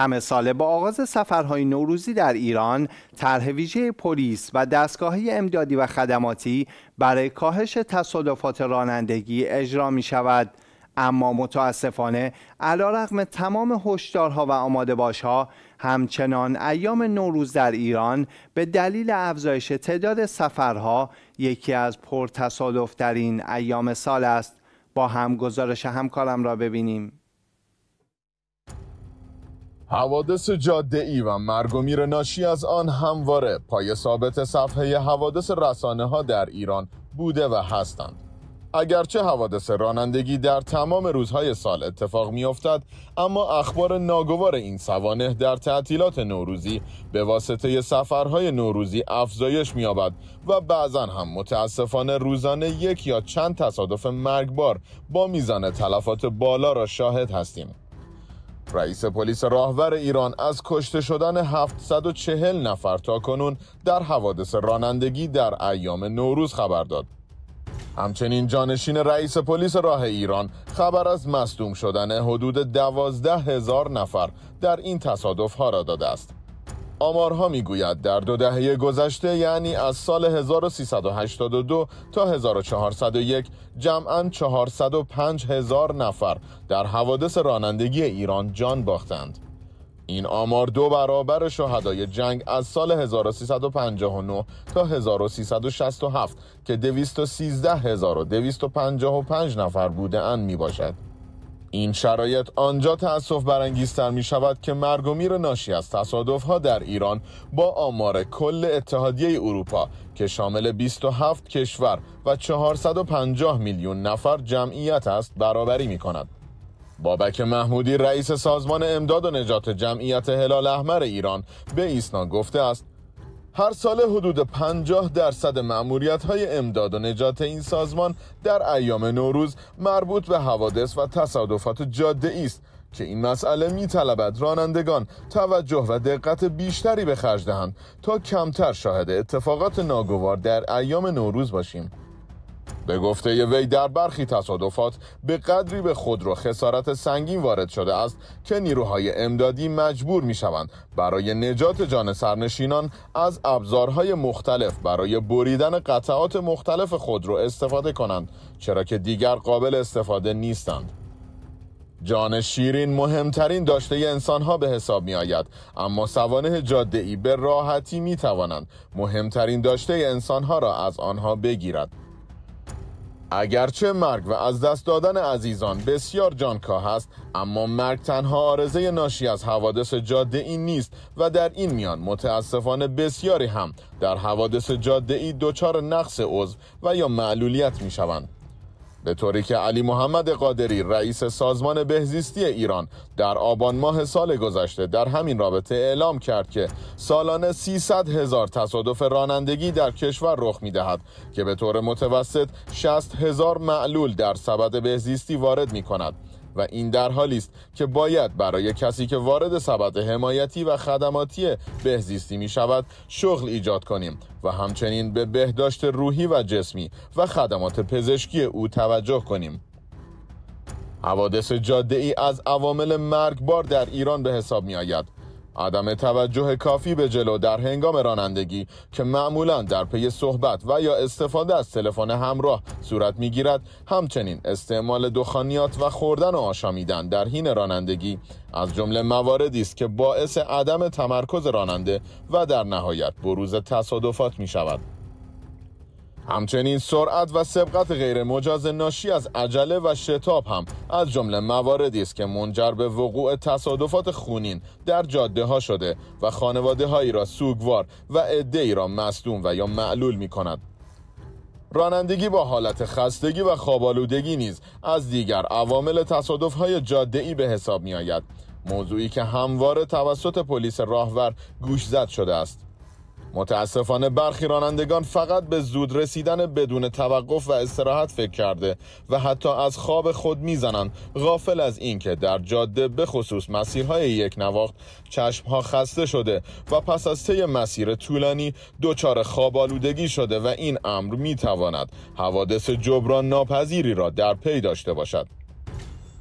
همه ساله با آغاز سفرهای نوروزی در ایران طرح ویژه پلیس و دستگاه امدادی و خدماتی برای کاهش تصادفات رانندگی اجرا می شود اما متاسفانه علا رقم تمام هشدارها و آماده باشها همچنان ایام نوروز در ایران به دلیل افزایش تعداد سفرها یکی از پرتصادفترین ایام سال است با هم گزارش همکارم را ببینیم حوادث جاده ای و مرگ و میر ناشی از آن همواره پای ثابت صفحه حوادث رسانه ها در ایران بوده و هستند. اگرچه حوادث رانندگی در تمام روزهای سال اتفاق می افتد، اما اخبار ناگوار این سوانه در تعطیلات نوروزی به واسطه سفرهای نوروزی افزایش یابد و بعضا هم متاسفانه روزانه یک یا چند تصادف مرگبار با میزان تلفات بالا را شاهد هستیم رئیس پلیس راهور ایران از کشته شدن 740 نفر تا کنون در حوادث رانندگی در ایام نوروز خبر داد. همچنین جانشین رئیس پلیس راه ایران خبر از مصدوم شدن حدود 12000 هزار نفر در این تصادف ها را داده است. آمارها میگوید در دو دهه گذشته یعنی از سال 1382 تا 1401 جمعا 405 هزار نفر در حوادث رانندگی ایران جان باختند. این آمار دو برابر شهدای جنگ از سال 1359 تا 1367 که 213,255 نفر بوده اند می باشد. این شرایط آنجا تأسف برانگیزتر می شود که مرگ و میر ناشی از تصادف ها در ایران با آمار کل اتحادیه اروپا که شامل 27 کشور و 450 میلیون نفر جمعیت است برابری می کند. بابک محمودی رئیس سازمان امداد و نجات جمعیت هلال احمر ایران به ایسنا گفته است هر سال حدود 50 درصد معمولیت های امداد و نجات این سازمان در ایام نوروز مربوط به حوادث و تصادفات جاده است که این مسئله می رانندگان توجه و دقت بیشتری به خرج دهند تا کمتر شاهد اتفاقات ناگوار در ایام نوروز باشیم. به گفته وی در برخی تصادفات به قدری به خود خودرو خسارت سنگین وارد شده است که نیروهای امدادی مجبور می شوند برای نجات جان سرنشینان از ابزارهای مختلف برای بریدن قطعات مختلف خودرو استفاده کنند چرا که دیگر قابل استفاده نیستند جان شیرین مهمترین داشته انسان ها به حساب می آید اما سوانه جاده ای به راحتی می توانند مهمترین داشته انسان ها را از آنها بگیرد اگرچه مرگ و از دست دادن عزیزان بسیار جانکاه است اما مرگ تنها آرزه ناشی از حوادث جاده ای نیست و در این میان متاسفانه بسیاری هم در حوادث جاده ای دچار نقص عضو و یا معلولیت می شوند به طوری که علی محمد قادری رئیس سازمان بهزیستی ایران در آبان ماه سال گذشته در همین رابطه اعلام کرد که سالانه 300 هزار تصادف رانندگی در کشور رخ می دهد که به طور متوسط 60 هزار معلول در سبد بهزیستی وارد می کند و این در حالی است که باید برای کسی که وارد سبد حمایتی و خدماتی بهزیستی می شود شغل ایجاد کنیم و همچنین به بهداشت روحی و جسمی و خدمات پزشکی او توجه کنیم حوادث جاده ای از عوامل مرگبار در ایران به حساب می آید عدم توجه کافی به جلو در هنگام رانندگی که معمولا در پی صحبت و یا استفاده از تلفن همراه صورت میگیرد همچنین استعمال دخانیات و خوردن و آشامیدن در حین رانندگی از جمله مواردی است که باعث عدم تمرکز راننده و در نهایت بروز تصادفات می شود. همچنین سرعت و سبقت مجاز ناشی از عجله و شتاب هم از جمله مواردی است که منجر به وقوع تصادفات خونین در جاده ها شده و خانواده هایی را سوگوار و عده را مصدوم و یا معلول می کند. رانندگی با حالت خستگی و خوابالودگی نیز از دیگر عوامل تصادف های جاده ای به حساب می آید. موضوعی که همواره توسط پلیس راهور زد شده است. متاسفانه برخی رانندگان فقط به زود رسیدن بدون توقف و استراحت فکر کرده و حتی از خواب خود میزنند غافل از اینکه در جاده به خصوص مسیرهای یک نواخت چشمها خسته شده و پس از طی مسیر طولانی دچار خواب آلودگی شده و این امر میتواند حوادث جبران ناپذیری را در پی داشته باشد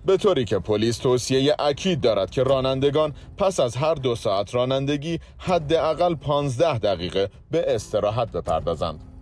به طوری که پلیس توصیه اکید دارد که رانندگان پس از هر دو ساعت رانندگی حداقل 15 دقیقه به استراحت بپردازند.